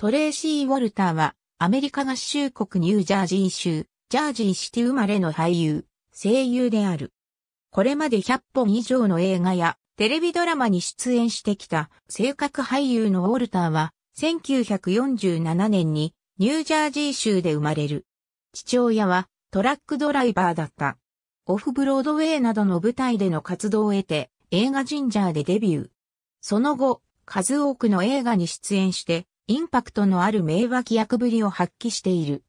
トレーシー・ウォルターは、アメリカ合衆国ニュージャージー州、ジャージーシティ生まれの俳優、声優である。これまで100本以上の映画やテレビドラマに出演してきた性格俳優のウォルターは、1947年にニュージャージー州で生まれる。父親はトラックドライバーだった。オフブロードウェイなどの舞台での活動を得て映画ジンジャーでデビュー。その後、数多くの映画に出演してインパクトのある名脇役ぶりを発揮している。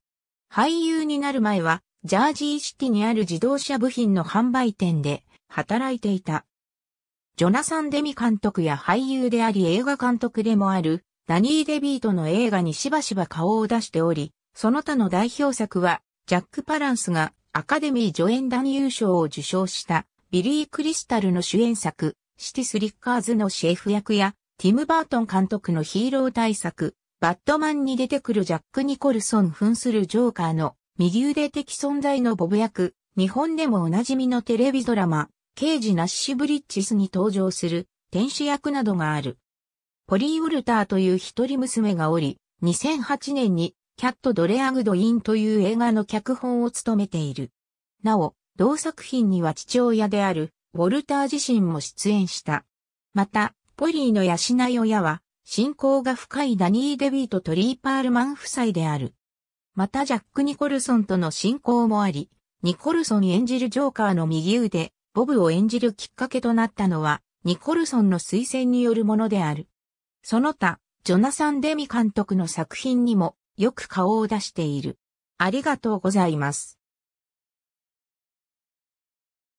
俳優になる前は、ジャージーシティにある自動車部品の販売店で働いていた。ジョナサン・デミ監督や俳優であり映画監督でもある、ダニー・デビートの映画にしばしば顔を出しており、その他の代表作は、ジャック・パランスがアカデミー助演男優賞を受賞した、ビリー・クリスタルの主演作、シティ・スリッカーズのシェフ役や、ティム・バートン監督のヒーロー大作、バットマンに出てくるジャック・ニコルソン扮するジョーカーの右腕的存在のボブ役、日本でもおなじみのテレビドラマ、刑事ナッシュ・ブリッジスに登場する天使役などがある。ポリー・ウルターという一人娘がおり、2008年にキャット・ドレアグド・インという映画の脚本を務めている。なお、同作品には父親である、ウォルター自身も出演した。また、ポリーの養い親は、信仰が深いダニー・デビートトリーパールマン夫妻である。またジャック・ニコルソンとの信仰もあり、ニコルソン演じるジョーカーの右腕、ボブを演じるきっかけとなったのは、ニコルソンの推薦によるものである。その他、ジョナサン・デミ監督の作品にもよく顔を出している。ありがとうございます。